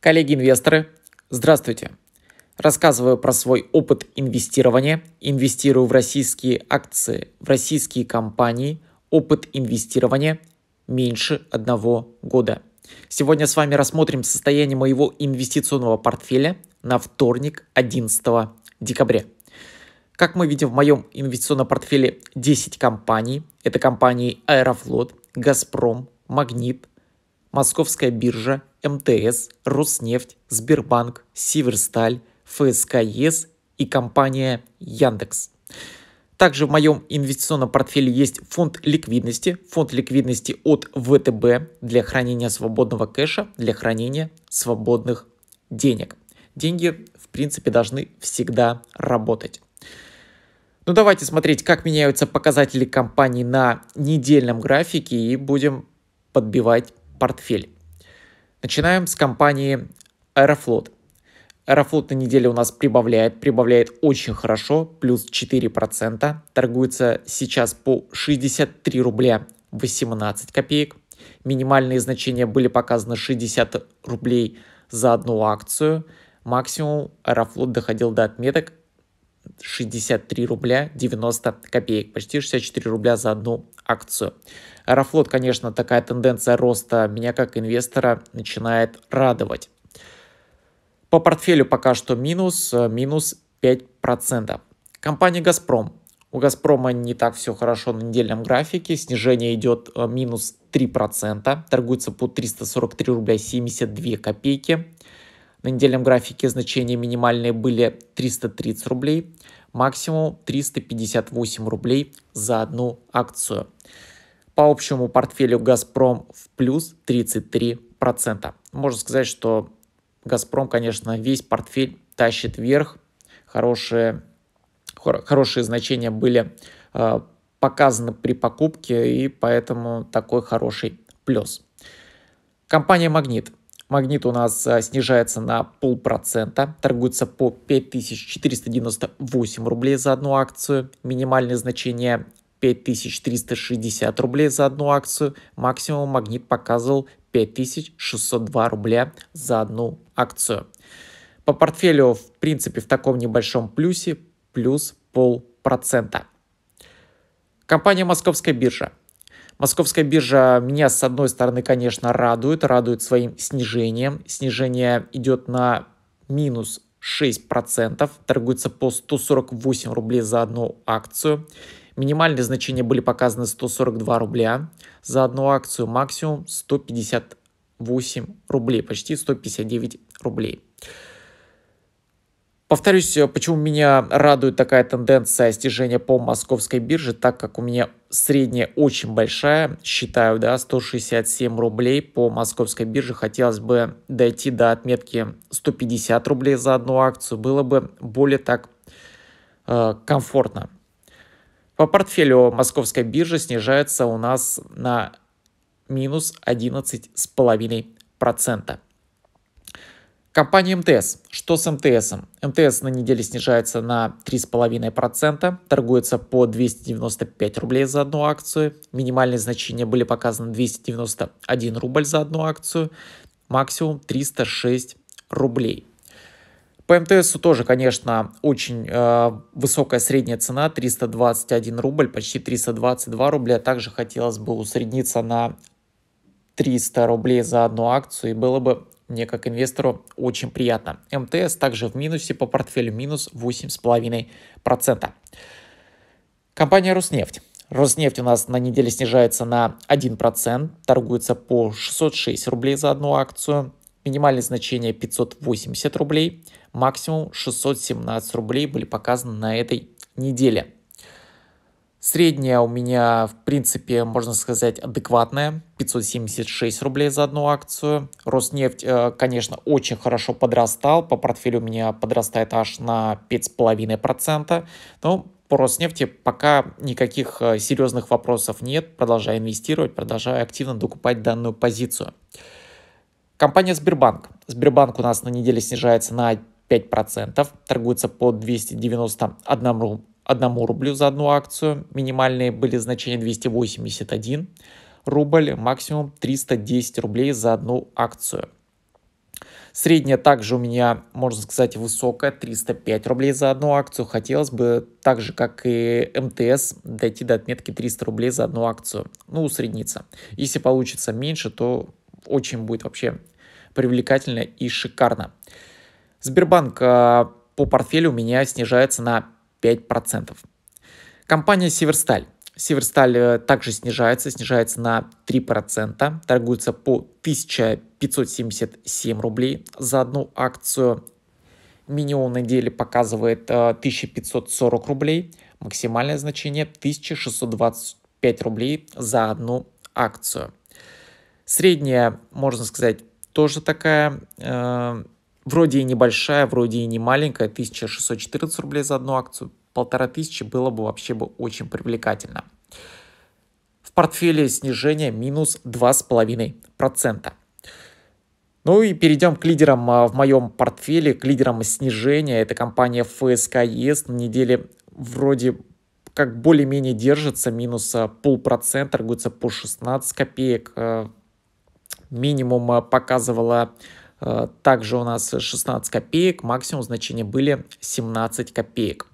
Коллеги-инвесторы, здравствуйте! Рассказываю про свой опыт инвестирования, инвестирую в российские акции, в российские компании, опыт инвестирования меньше одного года. Сегодня с вами рассмотрим состояние моего инвестиционного портфеля на вторник 11 декабря. Как мы видим в моем инвестиционном портфеле 10 компаний. Это компании Аэрофлот, Газпром, Магнит, Московская биржа, МТС, Роснефть, Сбербанк, Сиверсталь, ФСК ЕС и компания Яндекс. Также в моем инвестиционном портфеле есть фонд ликвидности, фонд ликвидности от ВТБ для хранения свободного кэша, для хранения свободных денег. Деньги, в принципе, должны всегда работать. Ну давайте смотреть, как меняются показатели компании на недельном графике и будем подбивать портфель. Начинаем с компании Аэрофлот. Аэрофлот на неделе у нас прибавляет, прибавляет очень хорошо, плюс 4%. Торгуется сейчас по 63 рубля 18 копеек. Минимальные значения были показаны 60 рублей за одну акцию. Максимум Аэрофлот доходил до отметок 63 рубля 90 копеек, почти 64 рубля за одну акцию. Аэрофлот, конечно, такая тенденция роста меня как инвестора начинает радовать. По портфелю пока что минус, э, минус 5%. Компания «Газпром». У «Газпрома» не так все хорошо на недельном графике. Снижение идет э, минус 3%. Торгуется по 343 рубля 72 копейки. На недельном графике значения минимальные были 330 рублей, максимум 358 рублей за одну акцию. По общему портфелю «Газпром» в плюс 33%. Можно сказать, что «Газпром», конечно, весь портфель тащит вверх. Хорошие, хорошие значения были э, показаны при покупке, и поэтому такой хороший плюс. Компания «Магнит». Магнит у нас э, снижается на полпроцента, торгуется по 5498 рублей за одну акцию, минимальное значение 5360 рублей за одну акцию, максимум магнит показывал 5602 рубля за одну акцию. По портфелю, в принципе, в таком небольшом плюсе, плюс полпроцента. Компания «Московская биржа». Московская биржа меня, с одной стороны, конечно, радует, радует своим снижением. Снижение идет на минус 6%, торгуется по 148 рублей за одну акцию. Минимальные значения были показаны 142 рубля за одну акцию, максимум 158 рублей, почти 159 рублей. Повторюсь, э, почему меня радует такая тенденция снижения по московской бирже, так как у меня средняя очень большая, считаю, да, 167 рублей по московской бирже. Хотелось бы дойти до отметки 150 рублей за одну акцию, было бы более так э, комфортно. По портфелю московской биржи снижается у нас на минус 11,5%. Компания МТС. Что с МТС? МТС на неделе снижается на 3,5%, торгуется по 295 рублей за одну акцию. Минимальные значения были показаны 291 рубль за одну акцию, максимум 306 рублей. По МТСу тоже, конечно, очень э, высокая средняя цена, 321 рубль, почти 322 рубля. Также хотелось бы усредниться на 300 рублей за одну акцию, и было бы мне как инвестору очень приятно. МТС также в минусе по портфелю минус 8,5%. Компания «Роснефть». Роснефть у нас на неделе снижается на 1%, торгуется по 606 рублей за одну акцию, минимальное значение 580 рублей, максимум 617 рублей были показаны на этой неделе. Средняя у меня, в принципе, можно сказать, адекватная. 576 рублей за одну акцию. Роснефть, э, конечно, очень хорошо подрастал. По портфелю у меня подрастает аж на 5,5%. Но по Роснефти пока никаких э, серьезных вопросов нет. Продолжаю инвестировать, продолжаю активно докупать данную позицию. Компания Сбербанк. Сбербанк у нас на неделе снижается на 5%, торгуется по 291 1 рублю за одну акцию. Минимальные были значения 281 рубль, максимум 310 рублей за одну акцию. Средняя также у меня, можно сказать, высокая, 305 рублей за одну акцию. Хотелось бы, так же как и МТС, дойти до отметки 300 рублей за одну акцию. Ну, усредниться. Если получится меньше, то очень будет вообще привлекательно и шикарно. Сбербанк а, по портфелю у меня снижается на 5%. Компания «Северсталь». «Северсталь» э, также снижается, снижается на 3%, торгуется по 1577 рублей за одну акцию. Минимум на деле показывает 1540 э, рублей, максимальное значение 1625 рублей за одну акцию. Средняя, можно сказать, тоже такая, э, вроде и небольшая, вроде и не маленькая, 1614 рублей за одну акцию, полтора тысячи было бы вообще бы очень привлекательно. В портфеле снижение минус 2,5%. Ну и перейдем к лидерам а, в моем портфеле, к лидерам снижения. Это компания ФСК ЕС на неделе вроде как более-менее держится, минус а, полпроцента, торгуется по 16 копеек. А, минимум показывала Э, также у нас 16 копеек, максимум значения были 17 копеек.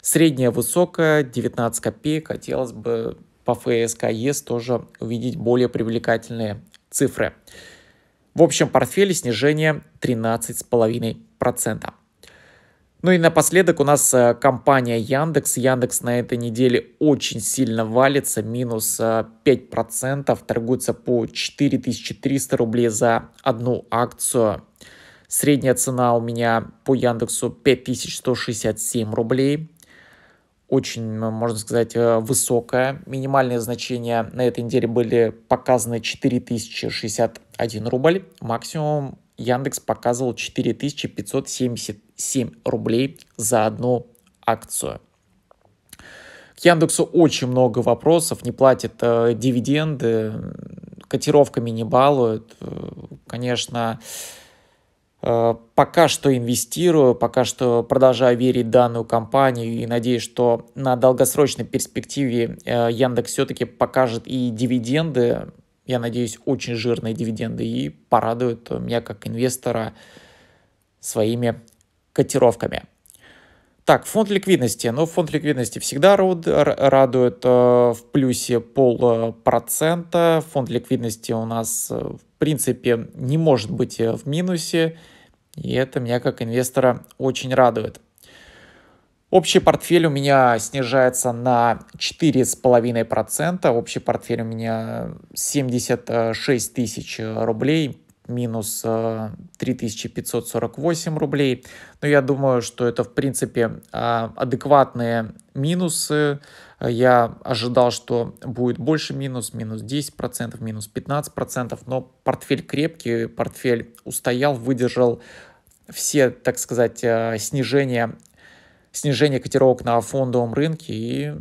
Средняя высокая 19 копеек, хотелось бы по ФСК тоже увидеть более привлекательные цифры. В общем портфеле снижение 13,5%. Ну и напоследок у нас э, компания Яндекс. Яндекс на этой неделе очень сильно валится, минус 5%, э, торгуется по 4300 рублей за одну акцию. Средняя цена у меня по Яндексу 5167 рублей. Очень, можно сказать, э, высокая. Минимальные значения на этой неделе были показаны 4061 рубль. Максимум Яндекс показывал 4575 7 рублей за одну акцию. К Яндексу очень много вопросов, не платит э, дивиденды, котировками не балуют. Э, конечно, э, пока что инвестирую, пока что продолжаю верить данную компанию и надеюсь, что на долгосрочной перспективе э, Яндекс все-таки покажет и дивиденды, я надеюсь, очень жирные дивиденды и порадует меня как инвестора своими котировками. Так, фонд ликвидности. Ну, фонд ликвидности всегда радует э, в плюсе полпроцента. Фонд ликвидности у нас, э, в принципе, не может быть э, в минусе. И это меня как инвестора очень радует. Общий портфель у меня снижается на 4,5%. Общий портфель у меня 76 тысяч рублей минус 3548 э, рублей. Но я думаю, что это, в принципе, э, адекватные минусы. Я ожидал, что будет больше минус, минус 10%, минус 15%, но портфель крепкий, портфель устоял, выдержал все, так сказать, э, снижения, снижение котировок на фондовом рынке, и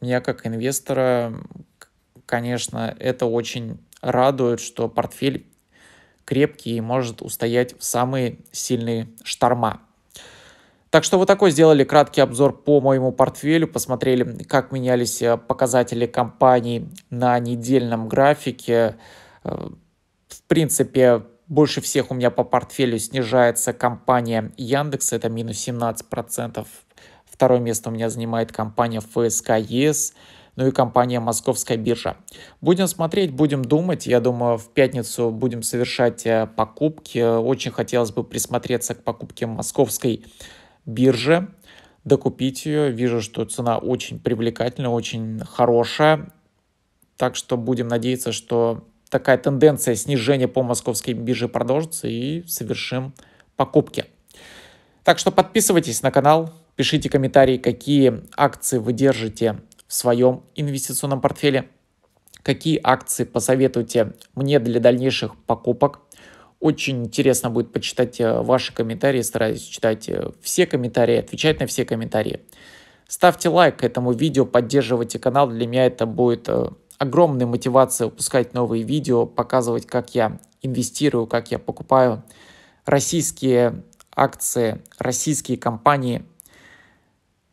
меня как инвестора, конечно, это очень радует, что портфель крепкий и может устоять в самые сильные шторма. Так что вот такой сделали краткий обзор по моему портфелю, посмотрели, как менялись э, показатели компаний на недельном графике. Э, в принципе, больше всех у меня по портфелю снижается компания Яндекс, это минус 17%. Второе место у меня занимает компания ФСК ЕС ну и компания Московская биржа. Будем смотреть, будем думать. Я думаю, в пятницу будем совершать э, покупки. Очень хотелось бы присмотреться к покупке Московской биржи, докупить ее. Вижу, что цена очень привлекательная, очень хорошая. Так что будем надеяться, что такая тенденция снижения по московской бирже продолжится и совершим покупки. Так что подписывайтесь на канал, пишите комментарии, какие акции вы держите в своем инвестиционном портфеле, какие акции посоветуете мне для дальнейших покупок. Очень интересно будет почитать э, ваши комментарии, стараюсь читать э, все комментарии, отвечать на все комментарии. Ставьте лайк этому видео, поддерживайте канал, для меня это будет э, огромной мотивацией выпускать новые видео, показывать, как я инвестирую, как я покупаю российские акции, российские компании –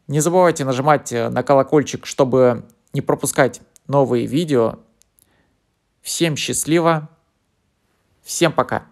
не забывайте нажимать э, на колокольчик, чтобы не пропускать новые видео. Всем счастливо. Всем пока.